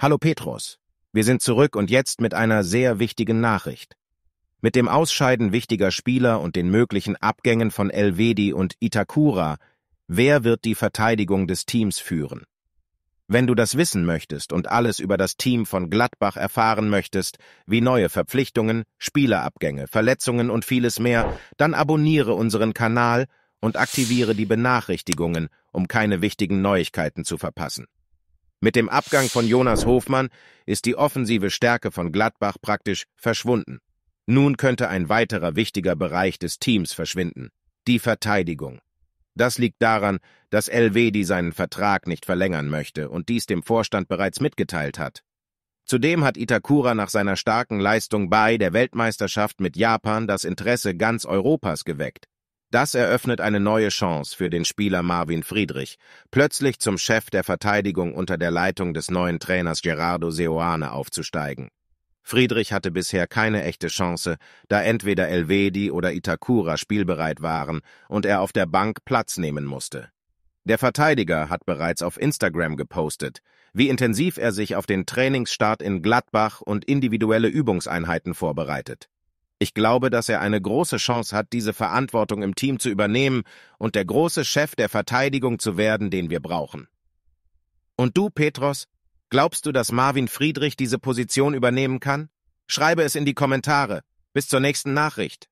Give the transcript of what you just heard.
Hallo Petrus, wir sind zurück und jetzt mit einer sehr wichtigen Nachricht. Mit dem Ausscheiden wichtiger Spieler und den möglichen Abgängen von Elvedi und Itakura, wer wird die Verteidigung des Teams führen? Wenn du das wissen möchtest und alles über das Team von Gladbach erfahren möchtest, wie neue Verpflichtungen, Spielerabgänge, Verletzungen und vieles mehr, dann abonniere unseren Kanal und aktiviere die Benachrichtigungen, um keine wichtigen Neuigkeiten zu verpassen. Mit dem Abgang von Jonas Hofmann ist die offensive Stärke von Gladbach praktisch verschwunden. Nun könnte ein weiterer wichtiger Bereich des Teams verschwinden, die Verteidigung. Das liegt daran, dass Elvedi seinen Vertrag nicht verlängern möchte und dies dem Vorstand bereits mitgeteilt hat. Zudem hat Itakura nach seiner starken Leistung bei der Weltmeisterschaft mit Japan das Interesse ganz Europas geweckt. Das eröffnet eine neue Chance für den Spieler Marvin Friedrich, plötzlich zum Chef der Verteidigung unter der Leitung des neuen Trainers Gerardo Seoane aufzusteigen. Friedrich hatte bisher keine echte Chance, da entweder Elvedi oder Itakura spielbereit waren und er auf der Bank Platz nehmen musste. Der Verteidiger hat bereits auf Instagram gepostet, wie intensiv er sich auf den Trainingsstart in Gladbach und individuelle Übungseinheiten vorbereitet. Ich glaube, dass er eine große Chance hat, diese Verantwortung im Team zu übernehmen und der große Chef der Verteidigung zu werden, den wir brauchen. Und du, Petros, glaubst du, dass Marvin Friedrich diese Position übernehmen kann? Schreibe es in die Kommentare. Bis zur nächsten Nachricht.